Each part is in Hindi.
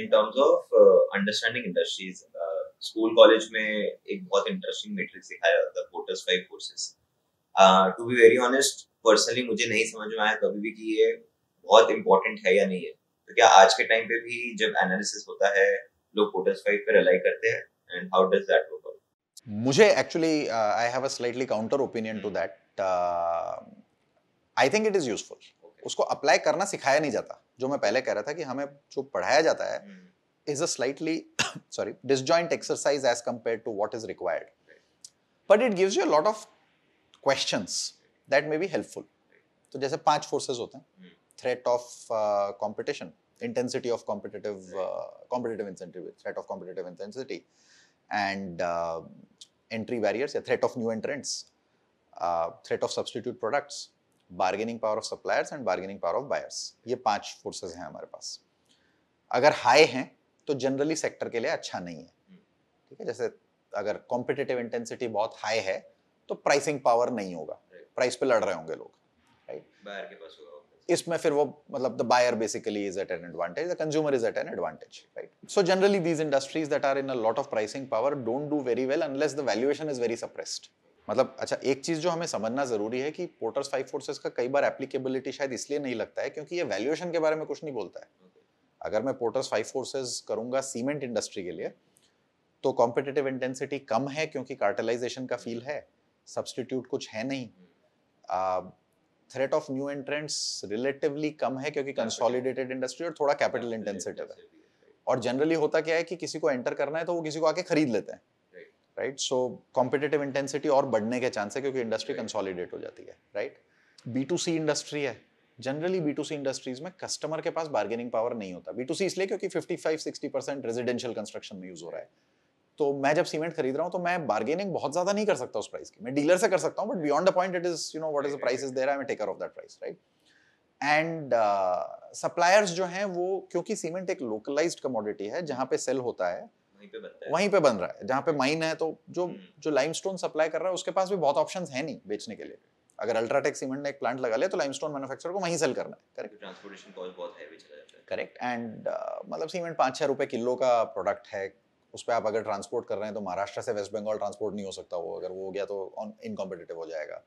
In terms of understanding industries school college में एक बहुत इंटरेस्टिंग मैट्रिक्स सिखाया था है Porter's five forces to be very honest personally मुझे नहीं समझ में आया कभी भी कि ये बहुत इंपॉर्टेंट है या नहीं है तो क्या आज के टाइम पे भी जब एनालिसिस होता है लोग फोर्टस फाइव पे रिलाई करते हैं and how does that work मुझे actually I have a slightly counter opinion to that I think it is useful उसको अप्लाई करना सिखाया नहीं जाता जो मैं पहले कह रहा था कि हमें जो पढ़ाया जाता है is a slightly sorry disjoint exercise as compared to what is required but it gives you lot of question that may be helpful तो जैसे पांच फोर्सेज होते हैं threat of competition intensity of competitive right. uh, competitive incentive threat of competitive intensity and uh, entry barriers yeah, threat of new entrants uh, threat of substitute products bargaining power of suppliers and bargaining power of buyers ये पांच फोर्सेज हैं हमारे पास अगर हाई हैं तो जनरली सेक्टर के लिए अच्छा नहीं है ठीक है जैसे अगर कॉम्पिटेटिव इंटेंसिटी बहुत हाई है तो प्राइसिंग पावर नहीं होगा प्राइस पे लड़ रहे होंगे लोग राइट इसमें फिर वो मतलब the buyer basically is at an advantage the consumer is at an advantage right so generally these industries that are in a lot of pricing power don't do very well unless the valuation is very suppressed मतलब अच्छा एक चीज जो हमें समझना जरूरी है कि पोर्टर्स फाइव फोर्सेस का कई बार एप्लीकेबिलिटी शायद इसलिए नहीं लगता है क्योंकि ये वैल्यूएशन के बारे में कुछ नहीं बोलता है अगर मैं पोर्टर्स फाइव फोर्सेस करूंगा सीमेंट इंडस्ट्री के लिए तो कॉम्पिटेटिव इंटेंसिटी कम है क्योंकि कार्टेलाइजेशन का फील है सब्सटीट्यूट कुछ है नहीं threat of new entrants relatively कम है क्योंकि कंसोलिडेटेड इंडस्ट्री और थोड़ा कैपिटल इंटेंसिटिव है और जनरली होता क्या है कि किसी को एंटर करना है तो वो किसी को आके खरीद लेते हैं राइट सो कॉम्पिटेटिव इंटेंसिटी और बढ़ने के चांस है क्योंकि इंडस्ट्री कंसोलिडेट हो जाती है right B to C industry है generally B to C industries में कस्टमर के पास बार्गेनिंग पावर नहीं होता बी टू सी इसलिए क्योंकि fifty five sixty percent residential construction में यूज हो रहा है तो मैं जब सीमेंट खरीद रहा हूँ तो मैं बार्गेनिंग बहुत ज्यादा नहीं कर सकता उस प्राइस की मैं डीलर से कर सकता हूँ but beyond the point it is you know what is the price is there I am taker of that price right and suppliers जो हैं वो क्योंकि सीमेंट एक लोकलाइज्ड कमोडिटी है जहाँ पे सेल होता है वहीं पे बन रहा है जहाँ पे माइन है तो जो हम्म। जो लाइम सप्लाई कर रहा है उसके पास भी बहुत ऑप्शन है नहीं बेचने के लिए अगर अल्ट्राटेक सीमेंट ने एक प्लांट लगा लिया तो लाइम स्टोन को वहीं सेल करना है करेक्ट ट्रांसपोर्टेशन कॉस्ट बहुत चला जाता है करेक्ट एंड uh, मतलब सीमेंट पाँच छः रुपये किलो का प्रोडक्ट है उस पर आप अगर ट्रांसपोर्ट कर रहे हैं तो महाराष्ट्र से वेस्ट बंगाल ट्रांसपोर्ट नहीं हो सकता वो अगर वो हो गया तो इनकॉम्पिटेटिव हो जाएगा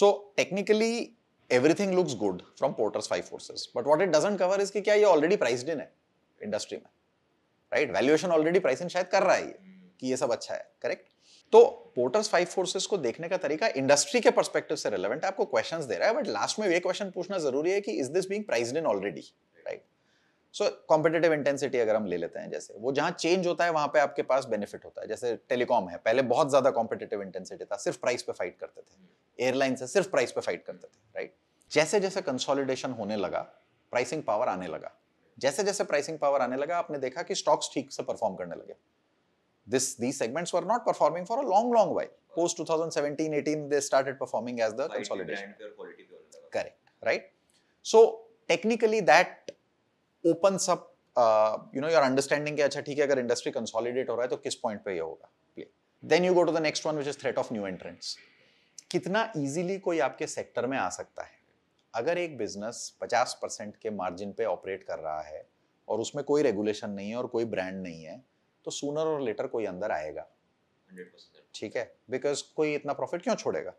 so technically everything looks good from Porter's five forces but what it doesn't cover is कि क्या ये ऑलरेडी प्राइसड इन है इंडस्ट्री में राइट वैल्यूएशन ऑलरेडी प्राइसिंग शायद कर रहा है ये कि ये सब अच्छा है करेक्ट तो पोर्टर्स फाइव फोर्सेस को देखने का तरीका इंडस्ट्री के परस्पेक्टिव से रेलेवेंट आपको क्वेश्चन दे रहा है बट लास्ट में ये क्वेश्चन पूछना जरूरी है कि is this being priced in already right so competitive intensity अगर हम ले लेते हैं जैसे वो जहाँ चेंज होता है वहाँ पे आपके पास बेनिफिट होता है जैसे टेलीकॉम है पहले बहुत ज़्यादा कॉम्पिटेटिव इंटेंसिटी था सिर्फ प्राइस पे फाइट करते थे एयरलाइंस है सिर्फ प्राइस पे फाइट करते थे राइट जैसे जैसे कंसोलिडेशन होने लगा प्राइसिंग पावर आने लगा जैसे जैसे प्राइसिंग पावर आने लगा आपने देखा कि स्टॉक्स ठीक से परफॉर्म करने लगे this these segments were not performing for a long long while post 2017 18 they started performing as the consolidation correct right so technically that opens up you know your understanding अच्छा ठीक है अगर इंडस्ट्री कंसोलिडेट हो रहा है तो किस पॉइंट पे ये होगा play then you go to the next one which is threat of new entrants कितना इजीली कोई आपके सेक्टर में आ सकता है अगर एक बिजनेस 50 परसेंट के मार्जिन पे ऑपरेट कर रहा है और उसमें कोई रेगुलेशन नहीं है और कोई ब्रांड नहीं है तो सूनर और लेटर कोई अंदर आएगा ठीक है बिकॉज कोई इतना प्रॉफिट क्यों छोड़ेगा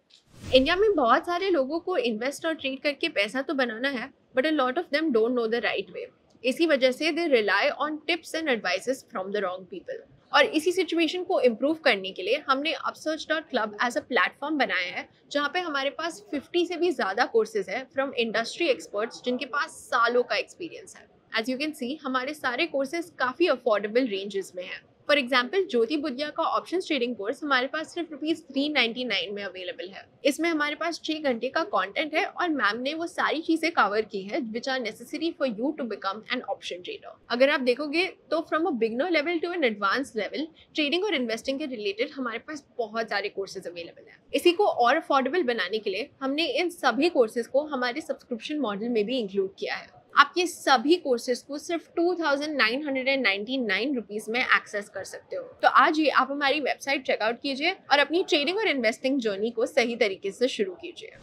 इंडिया में बहुत सारे लोगों को इन्वेस्ट और ट्रीट करके पैसा तो बनाना है but a lot of them don't know the right way इसी वजह से they rely on tips and advices from the wrong people और इसी सिचुएशन को इम्प्रूव करने के लिए हमने Upsurge dot club as a platform बनाया है जहाँ पे हमारे पास 50 से भी ज़्यादा कोर्सेज हैं फ्रॉम इंडस्ट्री एक्सपर्ट्स जिनके पास सालों का एक्सपीरियंस है एज यू कैन सी हमारे सारे कोर्सेज काफ़ी अफोर्डेबल रेंजेस में हैं फॉर एग्जाम्पल ज्योति बुद्धिया का ऑप्शन ट्रेडिंग कोर्स हमारे पास सिर्फ रुपीज थ्री नाइन में अवेलेबल है इसमें हमारे पास छह घंटे का कॉन्टेंट है और मैम ने वो सारी चीजें कवर की है which are necessary for you to become an option trader अगर आप देखोगे तो from a beginner level to an advance level trading और इन्वेस्टिंग के रिलेटेड हमारे पास बहुत सारे कोर्सेज अवेलेबल है इसी को और अफोर्डेबल बनाने के लिए हमने इन सभी कोर्सेज को हमारे सब्सक्रिप्शन मॉडल में भी इंक्लूड किया है आप ये सभी कोर्सेज को सिर्फ two thousand nine hundred and ninety nine rupees में एक्सेस कर सकते हो तो आज ही आप हमारी वेबसाइट चेकआउट कीजिए और अपनी ट्रेडिंग और इन्वेस्टिंग जर्नी को सही तरीके से शुरू कीजिए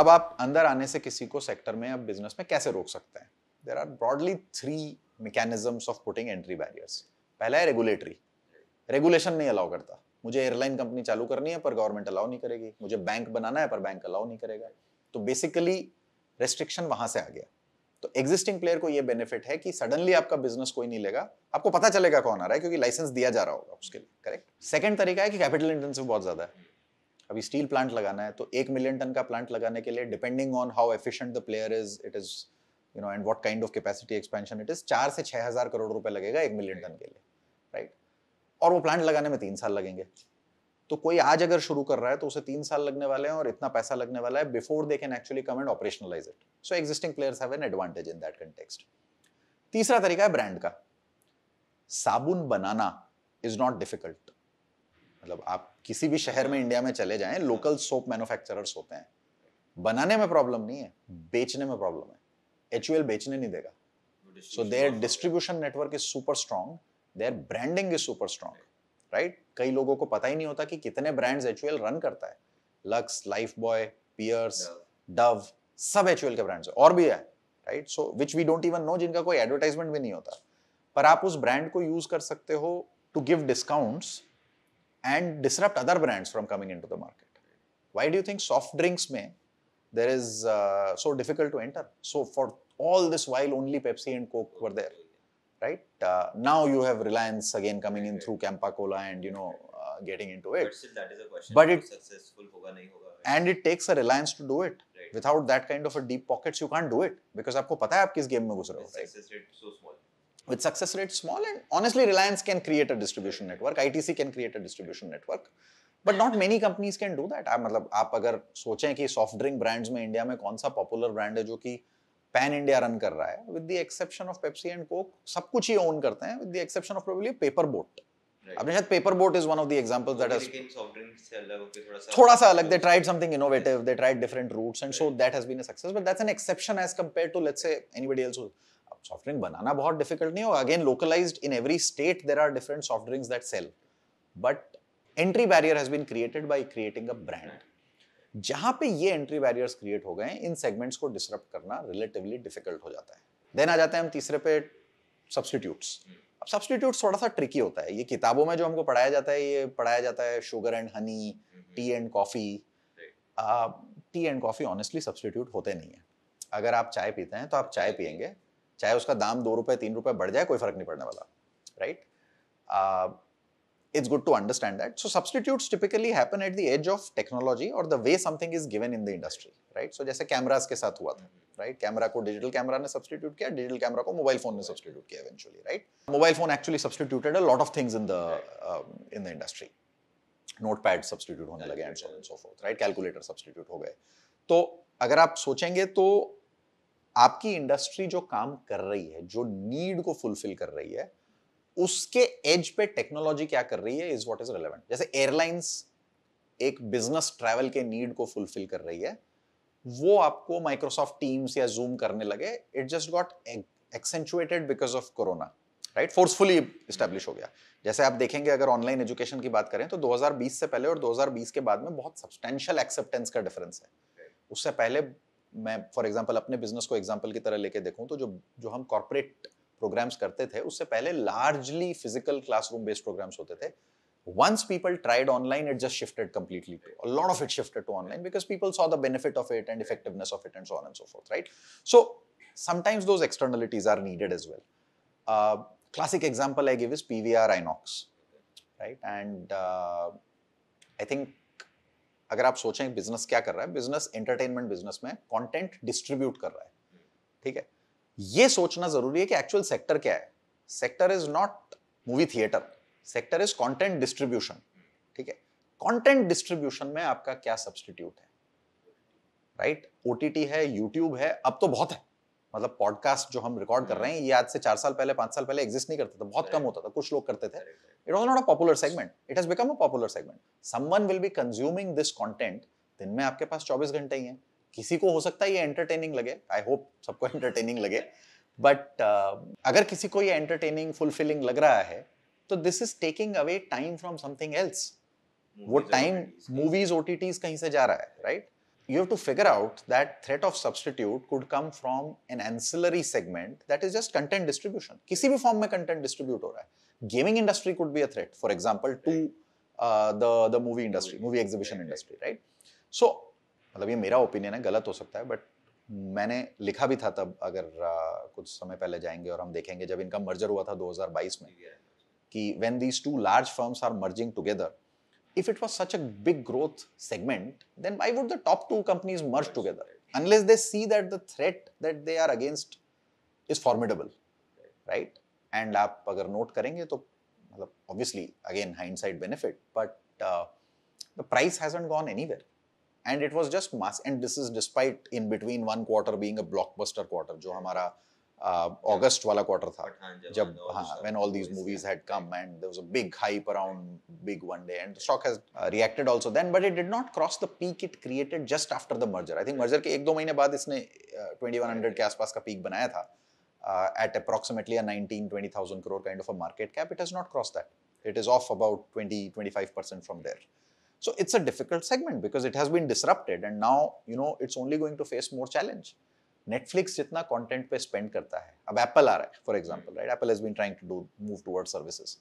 अब आप अंदर आने से किसी को सेक्टर में या बिजनेस में कैसे रोक सकते हैं there are broadly three mechanisms of putting entry barriers पहला है रेगुलेटरी रेगुलेशन नहीं अलाउ करता मुझे एयरलाइन कंपनी चालू करनी है पर गवर्नमेंट अलाउ नहीं करेगी मुझे बैंक बनाना है पर बैंक अलाउ नहीं करेगा तो बेसिकली रेस्ट्रिक्शन वहां से आ गया तो एग्जिस्टिंग प्लेयर को यह बेनिफिट है कि सडनली आपका बिजनेस कोई नहीं लेगा आपको पता चलेगा कौन आ रहा है क्योंकि लाइसेंस दिया जा रहा होगा उसके लिए करेक्ट सेकंड तरीका है कि कैपिटल इंटेंसिव बहुत ज़्यादा है अभी स्टील प्लांट लगाना है तो एक मिलियन टन का प्लांट लगाने के लिए depending on how efficient the player is it is you know and what kind of capacity expansion it is चार से छह हज़ार करोड़ रुपए लगेगा एक मिलियन टन के लिए राइट right? और वो प्लांट लगाने में तीन साल लगेंगे तो कोई आज अगर शुरू कर रहा है तो उसे तीन साल लगने वाले हैं और इतना पैसा लगने वाला है before they can actually come and operationalise it so existing players have an advantage in that context तीसरा तरीका है ब्रांड का साबुन बनाना इज नॉट डिफिकल्ट मतलब आप किसी भी शहर में इंडिया में चले जाएं लोकल सोप मैन्युफैक्चरर्स होते हैं बनाने में प्रॉब्लम नहीं है बेचने में प्रॉब्लम है एच बेचने नहीं देगा so their distribution network is super strong their branding is super strong right कई लोगों को पता ही नहीं होता कि कितने ब्रांड्स एच रन करता है Lux Lifebuoy Pears Dove सब एच के ब्रांड्स और भी है right so which we don't even know जिनका कोई एडवर्टाइजमेंट भी नहीं होता पर आप उस ब्रांड को यूज कर सकते हो to give discounts and disrupt other brands from coming in to the market why do think soft drinks में there is so difficult to enter so for all this while only Pepsi and Coke were there right? Uh, now you have Reliance again coming right, in right. through Campacola Cola and you know uh, getting into it. But still, that is a question. But it successful hoga, nahi hoga, right? and it takes a Reliance to do it. Without that kind of a deep pockets, you can't do it because आपको पता है आप किस game में घुस रहे Success rate so small. With success rate small and honestly, Reliance can create a distribution network. ITC can create a distribution network. But not many companies can do that. I आप अगर सोचें कि सॉफ्ट ड्रिंक ब्रांड्स में इंडिया में कौन सा पॉपुलर brand है जो कि पैन इंडिया रन कर रहा है with the exception of Pepsi and Coke सब कुछ ही ओन करते हैं with the exception of probably Paper Boat अपने शायद Paper Boat is one of the examples that has थोड़ा सा अलग they tried something innovative they tried different routes and so that has been a success but that's an exception as compare to let's say anybody else soft drink बनाना बहुत डिफिकल्ट नहीं होगा again localized in every state there are different soft drinks that sell but entry barrier has been created by creating a brand जहां पे ये एंट्री बैरियर्स क्रिएट हो गए इन सेगमेंट्स को डिसरप्ट करना रिलेटिवली डिफिकल्ट हो जाता है देन आ जाते हैं हम तीसरे पे सब्सटीट्यूट्स अब सब्सटीट्यूट्स थोड़ा सा ट्रिकी होता है ये किताबों में जो हमको पढ़ाया जाता है ये पढ़ाया जाता है sugar and honey tea and coffee tea and coffee honestly substitute होते नहीं है अगर आप चाय पीते हैं तो आप चाय पियेंगे चाहे उसका दाम दो रुपए तीन रुपए बढ़ जाए कोई फर्क नहीं पड़ने वाला right right? it's good to understand that. So substitutes typically happen at the edge of technology or the way something is given in the industry, right? So जैसे cameras के साथ हुआ था, right? Camera को digital camera ने substitute किया, digital camera को mobile phone ने substitute किया eventually, right? Mobile phone actually substituted a lot of things in the um, in the industry. Notepad substitute होने लगे and so on and so forth, right? Calculator substitute हो गए. तो अगर आप सोचेंगे तो आपकी इंडस्ट्री जो काम कर रही है, जो नीड को फुलफिल कर रही है, उसके एज पे टेक्नोलॉजी क्या कर रही है इज व्हाट इज रेलेवेंट जैसे एयरलाइंस एक बिजनेस ट्रैवल के नीड को फुलफिल कर रही है वो आपको माइक्रोसॉफ्ट टीम्स या जूम करने लगे it just got accentuated because of corona right forcefully establish हो गया जैसे आप देखेंगे अगर ऑनलाइन एजुकेशन की बात करें तो 2020 से पहले और 2020 के बाद में बहुत सब्सटेंशियल एक्सेप्टेंस का डिफरेंस है उससे पहले मैं फॉर एग्जांपल अपने बिजनेस को एग्जांपल की तरह लेके देखूं तो जो जो हम कॉर्पोरेट प्रोग्राम्स करते थे उससे पहले largely physical classroom based programs होते थे once people tried online it just shifted completely to lot of it shifted to online because people saw the benefit of it and effectiveness of it and so on and so forth right so sometimes those externalities are needed as well classic example I give is P V R Inox right and I think अगर आप सोचें बिजनेस क्या कर रहा है बिजनेस एंटरटेनमेंट बिजनेस में कॉन्टेंट डिस्ट्रीब्यूट कर रहा है ठीक है ये सोचना जरूरी है कि एक्चुअल सेक्टर क्या है sector is not movie theatre sector is content distribution ठीक है कंटेंट डिस्ट्रीब्यूशन में आपका क्या सब्सटीट्यूट है राइट right? ओ है यूट्यूब है अब तो बहुत है मतलब पॉडकास्ट जो हम रिकॉर्ड कर रहे हैं ये आज से चार साल पहले पांच साल पहले एग्जिस्ट नहीं करता था बहुत कम होता था कुछ लोग करते थे it was not a popular segment it has become a popular segment someone will be consuming this content दिन में आपके पास चौबीस घंटे ही हैं किसी को हो सकता है ये एंटरटेनिंग लगे आई होप सबको एंटरटेनिंग लगे बट uh, अगर किसी को ये एंटरटेनिंग फुलफिलिंग लग रहा है तो this is taking away time from something else वो टाइम मूवीज ओ कहीं से जा रहा है right you have to figure out that threat of substitute could come from an ancillary segment that is just content distribution किसी भी फॉर्म में कंटेंट डिस्ट्रीब्यूट हो रहा है gaming industry could be a threat for example to the movie industry movie exhibition industry right so मतलब ये मेरा ओपिनियन है गलत हो सकता है बट मैंने लिखा भी था तब अगर आ, कुछ समय पहले जाएंगे और हम देखेंगे जब इनका मर्जर हुआ था 2022 में कि when these two large firms are merging together if it was such a big growth segment then why would the top two companies merge together unless they see that the threat that they are against is formidable right and आप अगर नोट करेंगे तो मतलब obviously again hindsight benefit but the price hasn't gone any and it was just mass and this is despite in between one quarter being a blockbuster quarter जो हमारा uh, August' वाला quarter था जब when all these movies had come and there was a big hype around big one day and the stock has uh, reacted also then but it did not cross the peak it created just after the merger I think merger के एक दो महीने बाद इसने uh, 2100 के आसपास का पीक बनाया था uh, at approximately a 19 20000 crore kind of a market cap it has not crossed that it is off about 20 25% from there So it's a difficult segment because it has been disrupted and now you know it's only going to face more challenge. Netflix jitna content pe spend karta hai ab Apple aa raha hai for example right Apple has been trying to do move towards services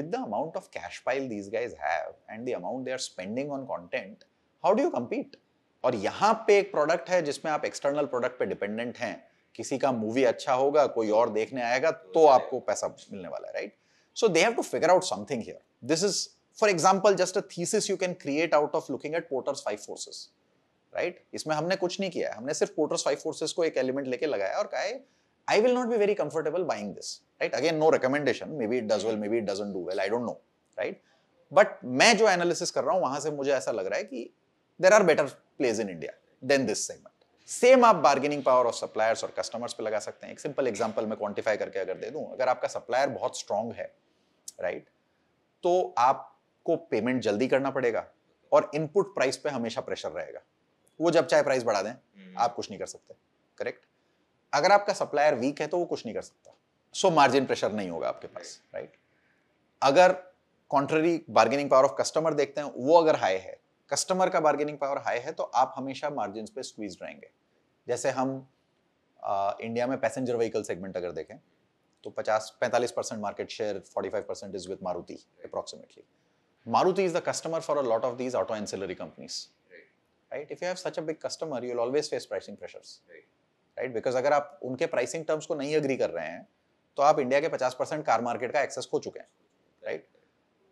with the amount of cash pile these guys have and the amount they are spending on content how do you compete और यहाँ पे एक प्रोडक्ट है जिसमें आप एक्सटर्नल प्रोडक्ट पे डिपेंडेंट हैं किसी का मूवी अच्छा होगा कोई और देखने आएगा तो आपको पैसा मिलने वाला है right so they have to figure out something here this is for example just a thesis you can create out of looking at Porter's five forces right इसमें हमने कुछ नहीं किया है हमने सिर्फ पोर्टर्स फाइव फोर्सेस को एक एलिमेंट लेके लगाया और कहा I will not be very comfortable buying this right again no recommendation maybe it does well maybe it doesn't do well I don't know right but मैं जो एनालिसिस कर रहा हूँ वहां से मुझे ऐसा लग रहा है कि there are better place in India than this segment same आप बार्गेनिंग पावर ऑफ सप्लायर्स और कस्टमर्स पे लगा सकते हैं एक सिंपल एग्जाम्पल मैं क्वांटिफाई करके अगर दे दूं अगर आपका सप्लायर बहुत स्ट्रांग है राइट right, तो आप को पेमेंट जल्दी करना पड़ेगा और इनपुट प्राइस पे हमेशा प्रेशर रहेगा वो जब चाहे प्राइस बढ़ा दें हम्म। आप कुछ नहीं कर सकते करेक्ट अगर आपका सप्लायर वीक है तो वो कुछ नहीं कर सकता सो मार्जिन प्रेशर नहीं होगा आपके पास राइट अगर contrary bargaining power of customer देखते हैं वो अगर हाई है कस्टमर का बार्गेनिंग पावर हाई है तो आप हमेशा मार्जिन पे स्क्वीज रहेंगे जैसे हम आ, इंडिया में पैसेंजर व्हीकल सेगमेंट अगर देखें तो 50 45 percent market share 45 percent is with Maruti approximately Maruti is the customer for a lot of these auto ancillary companies. Right. If you have such a big customer, you will always face pricing pressures. Right. Because if you don't agree pricing terms, then you have 50% of the car market ka access. Right?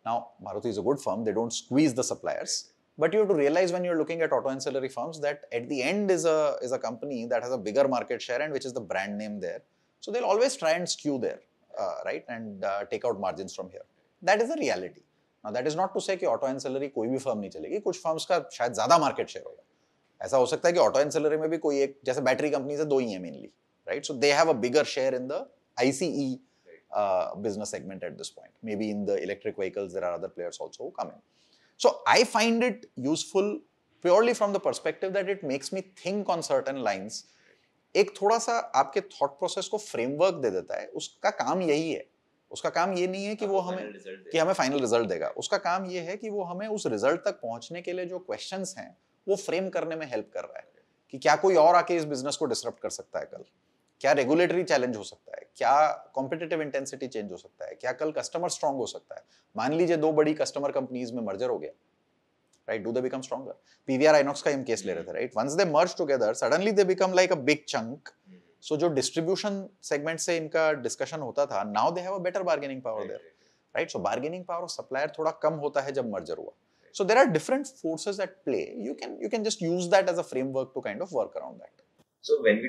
Now, Maruti is a good firm. They don't squeeze the suppliers. But you have to realize when you are looking at auto ancillary firms that at the end is a, company that has a bigger market share and which is the brand name there. So, they will always try and skew there. Uh, right? And uh, take out margins from here. That is the reality. ना that is not to say कि ऑटो एंड सैलरी कोई भी फर्म नहीं चलेगी कुछ फर्म्स का शायद ज्यादा मार्केट शेयर होगा ऐसा हो सकता है कि ऑटो एंड सैलरी में भी कोई एक जैसे बैटरी कंपनी से दो ही है mainly right so they have a bigger share in the ICE business segment at this point maybe in the electric vehicles there are other players also come in so I find it useful purely from the perspective that it makes me think on certain lines एक थोड़ा सा आपके थॉट प्रोसेस को फ्रेमवर्क दे देता है उसका काम यही है उसका काम ये नहीं है कि हाँ, वो हमें कि हमें फाइनल रिजल्ट देगा उसका काम ये है कि वो हमें उस रिजल्ट तक पहुंचने के लिए जो क्वेश्चन हैं वो फ्रेम करने में हेल्प कर रहा है कि क्या कोई और आके इस बिजनेस को डिस्टर्ब कर सकता है कल क्या रेगुलेटरी चैलेंज हो सकता है क्या कॉम्पिटेटिव इंटेंसिटी चेंज हो सकता है क्या कल कस्टमर स्ट्रांग हो सकता है मान लीजिए दो बड़ी कस्टमर कंपनीज में मर्जर हो गया right do they become stronger PVR Inox का हम केस ले रहे थे, right once they merge together suddenly they become like a big chunk so जो डिस्ट्रीब्यूशन सेगमेंट से इनका डिस्कशन होता था now they have a better bargaining power there right so bargaining power of supplier थोड़ा कम होता है जब मर्जर हुआ so there are different forces at play you can you can just use that as a framework to kind of work around that so when we